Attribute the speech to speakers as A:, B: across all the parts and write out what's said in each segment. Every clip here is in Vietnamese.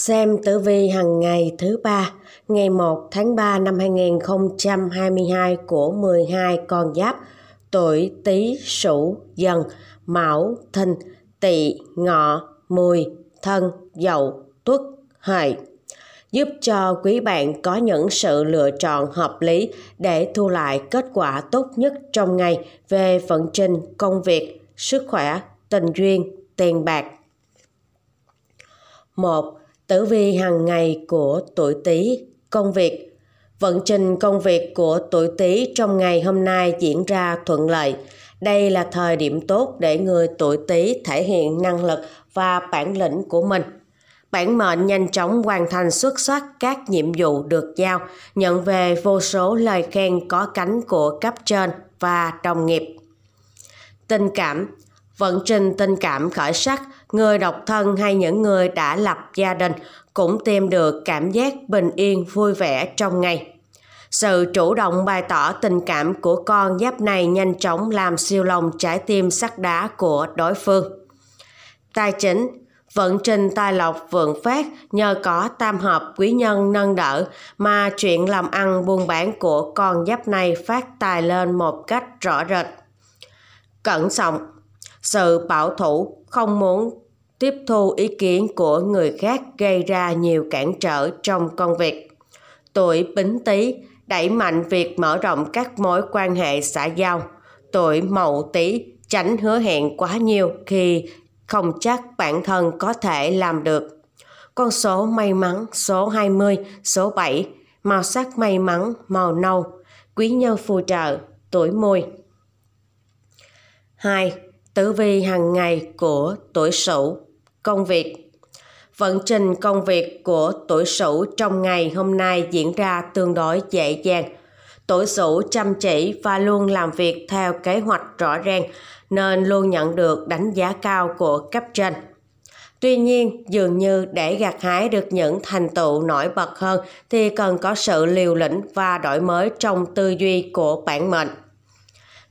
A: Xem tử vi hàng ngày thứ ba, ngày 1 tháng 3 năm 2022 của 12 con giáp, tuổi Tý, Sửu, Dần, Mão, Thìn, Tỵ, Ngọ, Mùi, Thân, Dậu, Tuất, Hợi giúp cho quý bạn có những sự lựa chọn hợp lý để thu lại kết quả tốt nhất trong ngày về vận trình công việc, sức khỏe, tình duyên, tiền bạc. 1 tử vi hàng ngày của tuổi Tý, công việc. Vận trình công việc của tuổi Tý trong ngày hôm nay diễn ra thuận lợi. Đây là thời điểm tốt để người tuổi Tý thể hiện năng lực và bản lĩnh của mình. Bản mệnh nhanh chóng hoàn thành xuất sắc các nhiệm vụ được giao, nhận về vô số lời khen có cánh của cấp trên và đồng nghiệp. Tình cảm Vận trình tình cảm khởi sắc – người độc thân hay những người đã lập gia đình cũng tìm được cảm giác bình yên vui vẻ trong ngày. Sự chủ động bày tỏ tình cảm của con giáp này nhanh chóng làm siêu lòng trái tim sắt đá của đối phương. Tài chính Vận trình tài lộc vượng phát nhờ có tam hợp quý nhân nâng đỡ mà chuyện làm ăn buôn bán của con giáp này phát tài lên một cách rõ rệt. Cẩn trọng, sự bảo thủ không muốn tiếp thu ý kiến của người khác gây ra nhiều cản trở trong công việc. Tuổi Bính Tý đẩy mạnh việc mở rộng các mối quan hệ xã giao. Tuổi Mậu Tý tránh hứa hẹn quá nhiều khi không chắc bản thân có thể làm được. Con số may mắn số 20, số 7, màu sắc may mắn màu nâu, quý nhân phù trợ, tuổi mùi. 2. Tử vi hàng ngày của tuổi Sửu công việc. Vận trình công việc của tuổi Sửu trong ngày hôm nay diễn ra tương đối dễ dàng. Tuổi Sửu chăm chỉ và luôn làm việc theo kế hoạch rõ ràng nên luôn nhận được đánh giá cao của cấp trên. Tuy nhiên, dường như để gặt hái được những thành tựu nổi bật hơn thì cần có sự liều lĩnh và đổi mới trong tư duy của bản mệnh.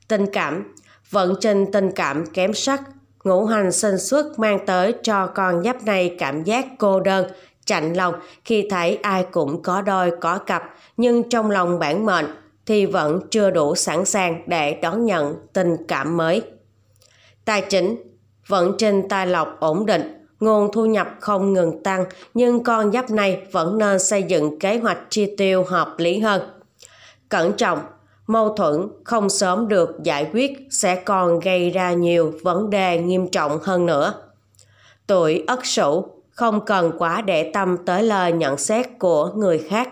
A: Tình cảm Vận trình tình cảm kém sắc ngũ hành sinh xuất mang tới cho con giáp này cảm giác cô đơn, chạnh lòng khi thấy ai cũng có đôi có cặp, nhưng trong lòng bản mệnh thì vẫn chưa đủ sẵn sàng để đón nhận tình cảm mới. Tài chính vẫn trên tài lộc ổn định, nguồn thu nhập không ngừng tăng, nhưng con giáp này vẫn nên xây dựng kế hoạch chi tiêu hợp lý hơn. Cẩn trọng mâu thuẫn không sớm được giải quyết sẽ còn gây ra nhiều vấn đề nghiêm trọng hơn nữa. Tuổi Ất Sửu không cần quá để tâm tới lời nhận xét của người khác.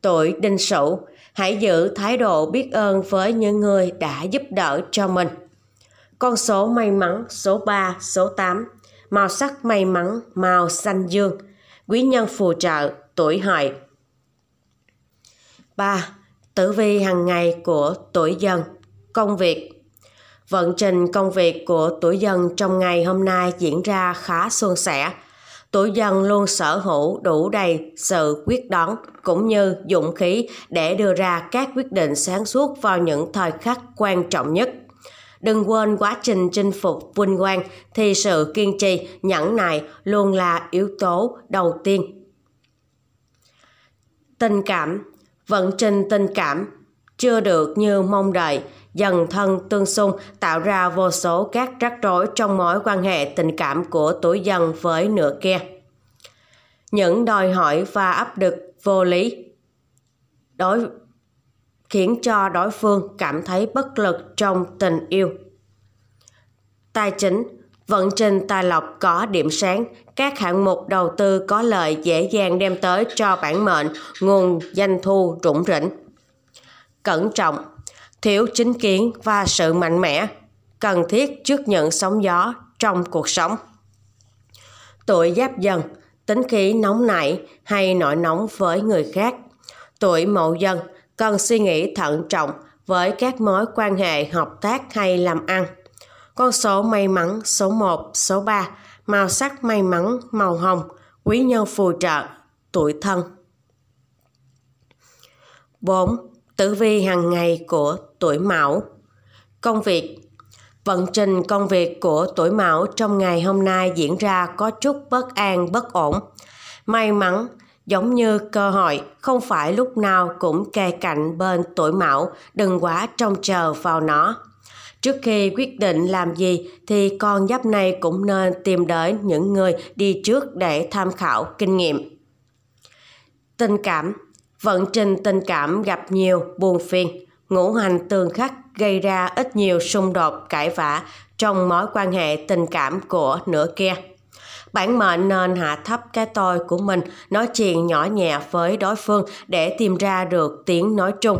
A: Tuổi Đinh Sửu hãy giữ thái độ biết ơn với những người đã giúp đỡ cho mình. Con số may mắn số 3, số 8, màu sắc may mắn màu xanh dương, quý nhân phù trợ tuổi hợi. 3 tử vi hàng ngày của tuổi dần công việc vận trình công việc của tuổi dần trong ngày hôm nay diễn ra khá suôn sẻ tuổi dần luôn sở hữu đủ đầy sự quyết đoán cũng như dũng khí để đưa ra các quyết định sáng suốt vào những thời khắc quan trọng nhất đừng quên quá trình chinh phục vinh quang thì sự kiên trì nhẫn nại luôn là yếu tố đầu tiên tình cảm vận trình tình cảm chưa được như mong đợi, dần thân tương xung tạo ra vô số các rắc rối trong mối quan hệ tình cảm của tuổi dần với nửa kia. Những đòi hỏi và áp lực vô lý đối khiến cho đối phương cảm thấy bất lực trong tình yêu. Tài chính Vận trình tài lộc có điểm sáng, các hạng mục đầu tư có lợi dễ dàng đem tới cho bản mệnh nguồn doanh thu rủng rỉnh. Cẩn trọng, thiếu chính kiến và sự mạnh mẽ, cần thiết trước những sóng gió trong cuộc sống. Tuổi giáp dần, tính khí nóng nảy hay nổi nóng với người khác. Tuổi mậu dần, cần suy nghĩ thận trọng với các mối quan hệ hợp tác hay làm ăn con số may mắn số 1, số 3, màu sắc may mắn màu hồng, quý nhân phù trợ, tuổi thân. 4. Tử vi hàng ngày của tuổi Mão. Công việc Vận trình công việc của tuổi Mão trong ngày hôm nay diễn ra có chút bất an, bất ổn. May mắn, giống như cơ hội, không phải lúc nào cũng kề cạnh bên tuổi Mão, đừng quá trông chờ vào nó. Trước khi quyết định làm gì thì con giáp này cũng nên tìm đợi những người đi trước để tham khảo kinh nghiệm. Tình cảm Vận trình tình cảm gặp nhiều buồn phiền, ngũ hành tương khắc gây ra ít nhiều xung đột cãi vã trong mối quan hệ tình cảm của nửa kia. Bản mệnh nên hạ thấp cái tôi của mình, nói chuyện nhỏ nhẹ với đối phương để tìm ra được tiếng nói chung.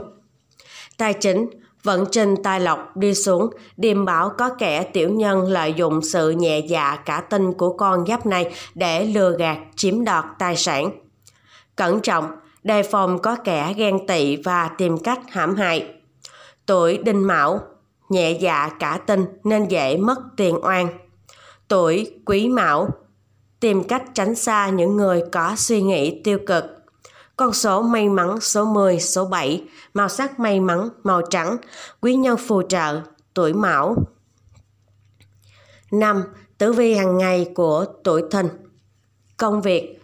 A: Tài chính Vận trình tài lộc đi xuống, điềm bảo có kẻ tiểu nhân lợi dụng sự nhẹ dạ cả tin của con giáp này để lừa gạt, chiếm đoạt tài sản. Cẩn trọng, đề phòng có kẻ ghen tị và tìm cách hãm hại. Tuổi đinh mão, nhẹ dạ cả tin nên dễ mất tiền oan. Tuổi quý mão, tìm cách tránh xa những người có suy nghĩ tiêu cực con số may mắn số 10, số 7, màu sắc may mắn, màu trắng, quý nhân phù trợ, tuổi mão. 5. Tử vi hàng ngày của tuổi thìn Công việc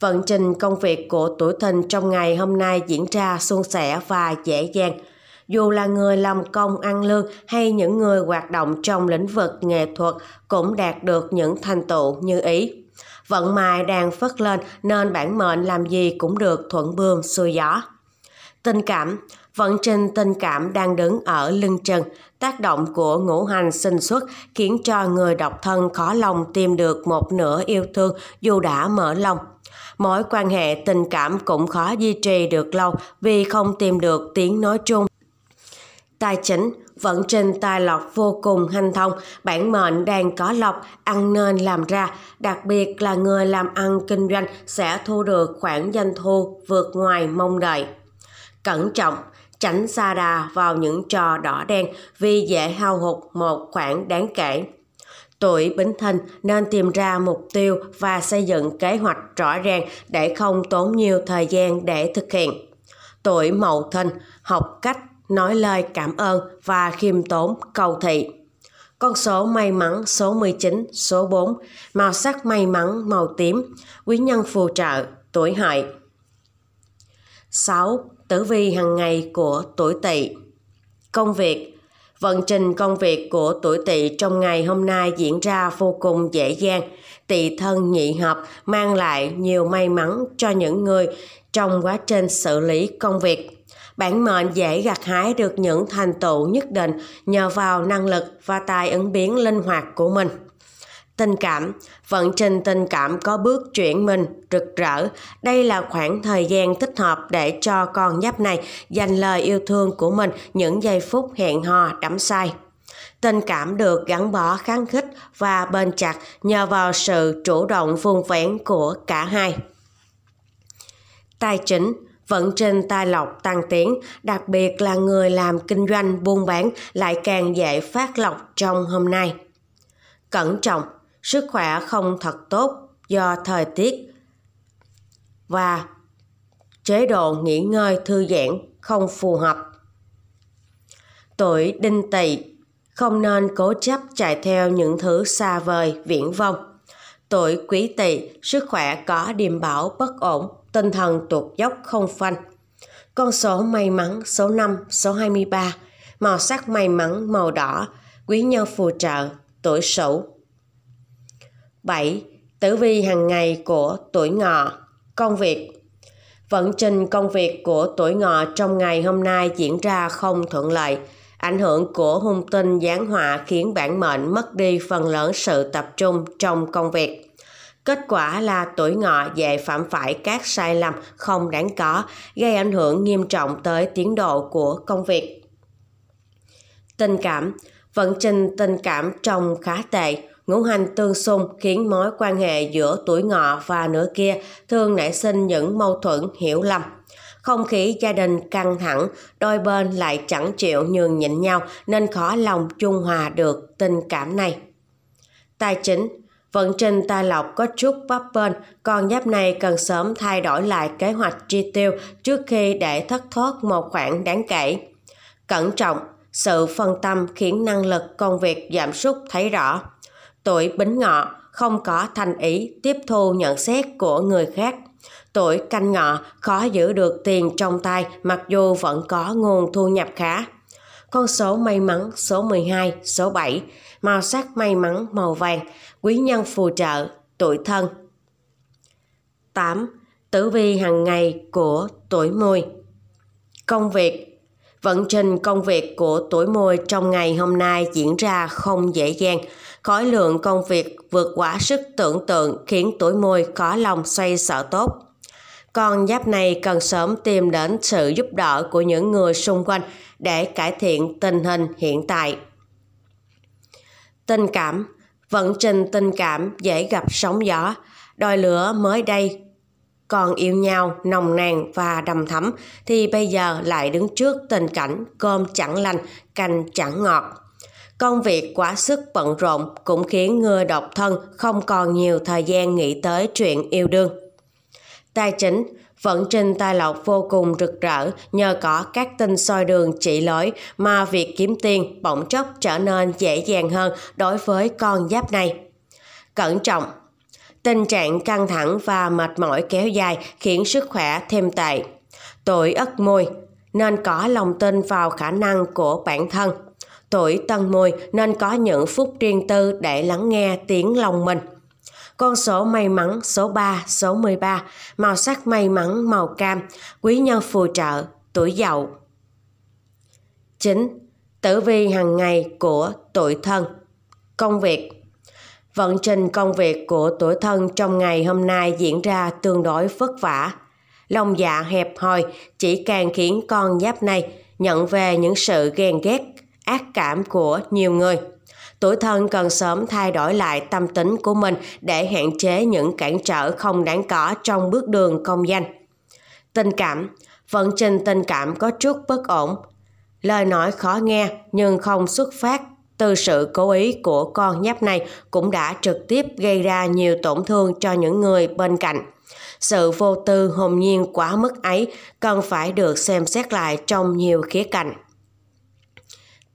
A: Vận trình công việc của tuổi thìn trong ngày hôm nay diễn ra suôn sẻ và dễ dàng. Dù là người làm công ăn lương hay những người hoạt động trong lĩnh vực nghệ thuật cũng đạt được những thành tựu như ý vận mài đang phất lên nên bản mệnh làm gì cũng được thuận buồm xuôi gió. Tình cảm, vận trình tình cảm đang đứng ở lưng chân tác động của ngũ hành sinh xuất khiến cho người độc thân khó lòng tìm được một nửa yêu thương dù đã mở lòng. Mối quan hệ tình cảm cũng khó duy trì được lâu vì không tìm được tiếng nói chung Tài chính, vẫn trên tài lộc vô cùng hanh thông, bản mệnh đang có lộc, ăn nên làm ra. Đặc biệt là người làm ăn kinh doanh sẽ thu được khoản doanh thu vượt ngoài mong đợi. Cẩn trọng, tránh xa đà vào những trò đỏ đen vì dễ hao hụt một khoản đáng kể. Tuổi Bính Thìn nên tìm ra mục tiêu và xây dựng kế hoạch rõ ràng để không tốn nhiều thời gian để thực hiện. Tuổi Mậu Thìn học cách nói lời cảm ơn và khiêm tốn cầu thị. Con số may mắn số 19, số 4, màu sắc may mắn màu tím, quý nhân phù trợ, tuổi hợi. 6. Tử vi hàng ngày của tuổi tỵ. Công việc Vận trình công việc của tuổi tỵ trong ngày hôm nay diễn ra vô cùng dễ dàng. Tỵ thân nhị hợp mang lại nhiều may mắn cho những người trong quá trình xử lý công việc. Bản mệnh dễ gặt hái được những thành tựu nhất định nhờ vào năng lực và tài ứng biến linh hoạt của mình. Tình cảm, vận trình tình cảm có bước chuyển mình, rực rỡ. Đây là khoảng thời gian thích hợp để cho con giáp này dành lời yêu thương của mình những giây phút hẹn hò đắm say. Tình cảm được gắn bó kháng khích và bền chặt nhờ vào sự chủ động vun vén của cả hai. Tài chính Vận trình tài lộc tăng tiến, đặc biệt là người làm kinh doanh buôn bán lại càng dễ phát lộc trong hôm nay. Cẩn trọng, sức khỏe không thật tốt do thời tiết và chế độ nghỉ ngơi thư giãn không phù hợp. Tuổi đinh tỵ không nên cố chấp chạy theo những thứ xa vời, viễn vông. Tuổi quý tỵ, sức khỏe có điềm bảo bất ổn, tinh thần tuột dốc không phanh. Con số may mắn số 5, số 23, màu sắc may mắn màu đỏ, quý nhân phù trợ, tuổi sửu. 7. Tử vi hàng ngày của tuổi ngọ, công việc. Vận trình công việc của tuổi ngọ trong ngày hôm nay diễn ra không thuận lợi. Ảnh hưởng của hung tinh giáng họa khiến bản mệnh mất đi phần lớn sự tập trung trong công việc Kết quả là tuổi ngọ dễ phạm phải các sai lầm không đáng có, gây ảnh hưởng nghiêm trọng tới tiến độ của công việc. Tình cảm Vận trình tình cảm trông khá tệ, ngũ hành tương xung khiến mối quan hệ giữa tuổi ngọ và nửa kia thường nảy sinh những mâu thuẫn hiểu lầm. Không khí gia đình căng thẳng, đôi bên lại chẳng chịu nhường nhịn nhau nên khó lòng trung hòa được tình cảm này. Tài chính Vận trình tài lộc có chút bấp bênh, con giáp này cần sớm thay đổi lại kế hoạch chi tiêu trước khi để thất thoát một khoản đáng kể. Cẩn trọng, sự phân tâm khiến năng lực công việc giảm sút thấy rõ. Tuổi bính ngọ không có thành ý tiếp thu nhận xét của người khác. Tuổi canh ngọ khó giữ được tiền trong tay mặc dù vẫn có nguồn thu nhập khá con số may mắn số 12, số 7, màu sắc may mắn màu vàng, quý nhân phù trợ, tuổi thân. 8. Tử vi hàng ngày của tuổi mùi Công việc Vận trình công việc của tuổi mùi trong ngày hôm nay diễn ra không dễ dàng. Khối lượng công việc vượt quá sức tưởng tượng khiến tuổi mùi có lòng xoay sở tốt con giáp này cần sớm tìm đến sự giúp đỡ của những người xung quanh để cải thiện tình hình hiện tại. Tình cảm Vận trình tình cảm dễ gặp sóng gió, Đôi lửa mới đây còn yêu nhau nồng nàn và đầm thắm thì bây giờ lại đứng trước tình cảnh cơm chẳng lành, canh chẳng ngọt. Công việc quá sức bận rộn cũng khiến người độc thân không còn nhiều thời gian nghĩ tới chuyện yêu đương. Tài chính vận trình tài lộc vô cùng rực rỡ nhờ có các tinh soi đường chỉ lối mà việc kiếm tiền bỗng chốc trở nên dễ dàng hơn đối với con giáp này. Cẩn trọng Tình trạng căng thẳng và mệt mỏi kéo dài khiến sức khỏe thêm tệ. Tuổi ất mùi nên có lòng tin vào khả năng của bản thân. Tuổi tân mùi nên có những phút riêng tư để lắng nghe tiếng lòng mình con số may mắn số 3, số 13, màu sắc may mắn màu cam, quý nhân phù trợ, tuổi dậu. 9. Tử vi hàng ngày của tuổi thân Công việc Vận trình công việc của tuổi thân trong ngày hôm nay diễn ra tương đối vất vả. Lòng dạ hẹp hòi chỉ càng khiến con giáp này nhận về những sự ghen ghét, ác cảm của nhiều người tuổi thân cần sớm thay đổi lại tâm tính của mình để hạn chế những cản trở không đáng có trong bước đường công danh tình cảm vận trình tình cảm có chút bất ổn lời nói khó nghe nhưng không xuất phát từ sự cố ý của con nhóc này cũng đã trực tiếp gây ra nhiều tổn thương cho những người bên cạnh sự vô tư hồn nhiên quá mức ấy cần phải được xem xét lại trong nhiều khía cạnh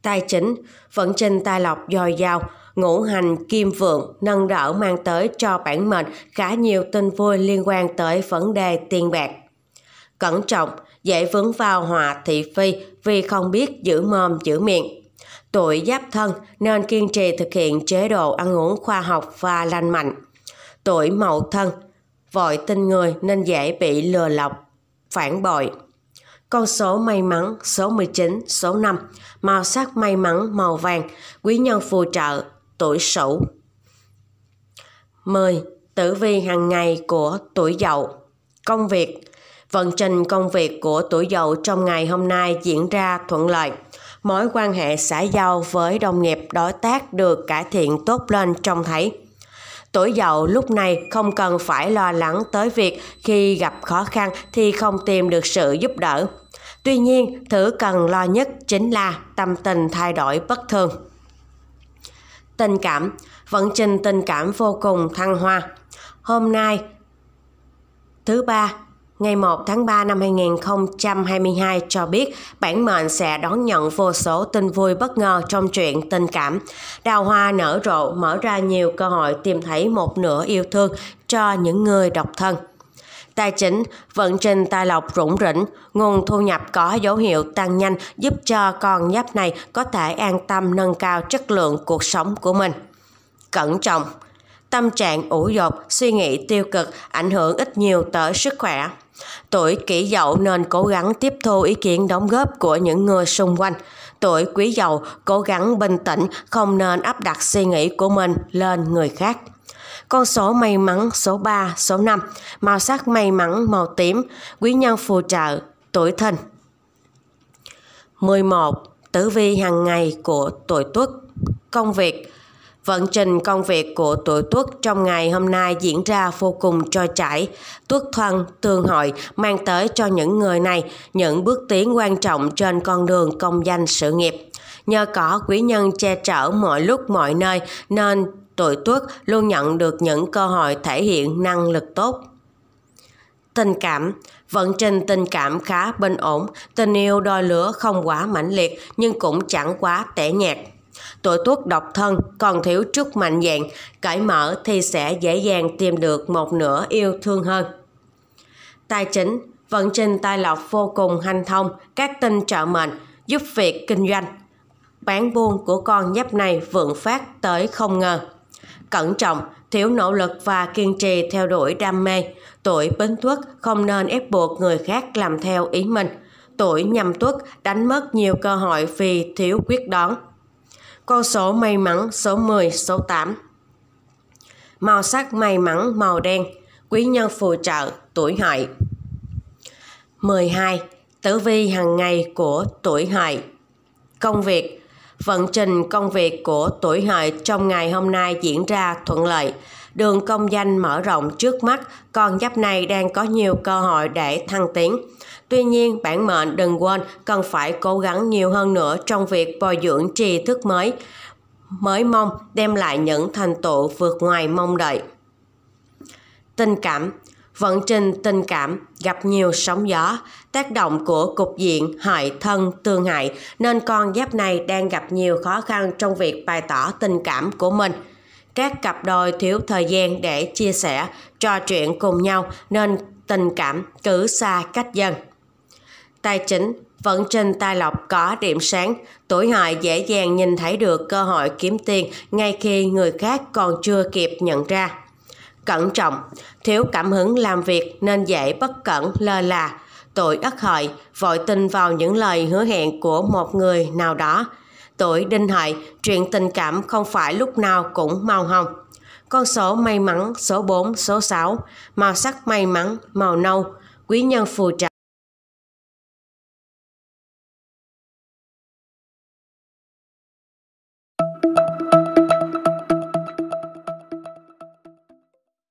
A: Tài chính, vận trình tài lộc dồi dào, ngũ hành kim vượng nâng đỡ mang tới cho bản mệnh khá nhiều tin vui liên quan tới vấn đề tiền bạc. Cẩn trọng, dễ vướng vào hòa thị phi vì không biết giữ mồm giữ miệng. Tuổi giáp thân nên kiên trì thực hiện chế độ ăn uống khoa học và lành mạnh. Tuổi mậu thân, vội tin người nên dễ bị lừa lọc, phản bội. Con số may mắn số 19, số 5, màu sắc may mắn màu vàng, quý nhân phù trợ, tuổi sửu. 10. Tử vi hàng ngày của tuổi dậu Công việc Vận trình công việc của tuổi dậu trong ngày hôm nay diễn ra thuận lợi. Mối quan hệ xã giao với đồng nghiệp đối tác được cải thiện tốt lên trong thấy. Tuổi dậu lúc này không cần phải lo lắng tới việc khi gặp khó khăn thì không tìm được sự giúp đỡ Tuy nhiên, thứ cần lo nhất chính là tâm tình thay đổi bất thường. Tình cảm, vận trình tình cảm vô cùng thăng hoa. Hôm nay, thứ ba, ngày 1 tháng 3 năm 2022 cho biết bản mệnh sẽ đón nhận vô số tin vui bất ngờ trong chuyện tình cảm. Đào hoa nở rộ mở ra nhiều cơ hội tìm thấy một nửa yêu thương cho những người độc thân. Tài chính, vận trình tài lộc rủng rỉnh, nguồn thu nhập có dấu hiệu tăng nhanh giúp cho con giáp này có thể an tâm nâng cao chất lượng cuộc sống của mình. Cẩn trọng, tâm trạng ủ dột, suy nghĩ tiêu cực ảnh hưởng ít nhiều tới sức khỏe. Tuổi kỷ dậu nên cố gắng tiếp thu ý kiến đóng góp của những người xung quanh. Tuổi quý dậu cố gắng bình tĩnh, không nên áp đặt suy nghĩ của mình lên người khác con số may mắn số 3, số 5, màu sắc may mắn màu tím, quý nhân phù trợ, tuổi thìn. 11. Tử vi hàng ngày của tuổi tuất Công việc Vận trình công việc của tuổi Tuất trong ngày hôm nay diễn ra vô cùng trôi chảy. Tuất thân tương hội mang tới cho những người này những bước tiến quan trọng trên con đường công danh sự nghiệp. Nhờ có quý nhân che chở mọi lúc mọi nơi nên đội tuất luôn nhận được những cơ hội thể hiện năng lực tốt. Tình cảm Vận trình tình cảm khá bình ổn, tình yêu đôi lửa không quá mãnh liệt nhưng cũng chẳng quá tẻ nhạt. Tuổi tuất độc thân còn thiếu chút mạnh dạng, cởi mở thì sẽ dễ dàng tìm được một nửa yêu thương hơn. Tài chính Vận trình tài lộc vô cùng hanh thông, các tinh trợ mệnh, giúp việc kinh doanh. Bán buôn của con nhấp này vượng phát tới không ngờ cẩn trọng, thiếu nỗ lực và kiên trì theo đuổi đam mê. Tuổi bính tuất không nên ép buộc người khác làm theo ý mình. Tuổi nhâm tuất đánh mất nhiều cơ hội vì thiếu quyết đoán. Con số may mắn số 10, số 8 Màu sắc may mắn màu đen Quý nhân phù trợ tuổi hợi 12. Tử vi hàng ngày của tuổi hợi Công việc Vận trình công việc của tuổi hợi trong ngày hôm nay diễn ra thuận lợi. Đường công danh mở rộng trước mắt, con giáp này đang có nhiều cơ hội để thăng tiến. Tuy nhiên, bản mệnh đừng quên cần phải cố gắng nhiều hơn nữa trong việc bồi dưỡng tri thức mới, mới mong đem lại những thành tựu vượt ngoài mong đợi. Tình cảm vận trình tình cảm gặp nhiều sóng gió, tác động của cục diện hại thân tương hại nên con giáp này đang gặp nhiều khó khăn trong việc bày tỏ tình cảm của mình. Các cặp đôi thiếu thời gian để chia sẻ, trò chuyện cùng nhau nên tình cảm cứ xa cách dần. Tài chính Vận trình tài lộc có điểm sáng, tuổi hại dễ dàng nhìn thấy được cơ hội kiếm tiền ngay khi người khác còn chưa kịp nhận ra cẩn trọng, thiếu cảm hứng làm việc nên dễ bất cẩn lơ là, tuổi ất hợi vội tin vào những lời hứa hẹn của một người nào đó. Tuổi đinh hợi, chuyện tình cảm không phải lúc nào cũng màu hồng. Con số may mắn số 4, số 6, màu sắc may mắn, màu nâu, quý nhân phù trợ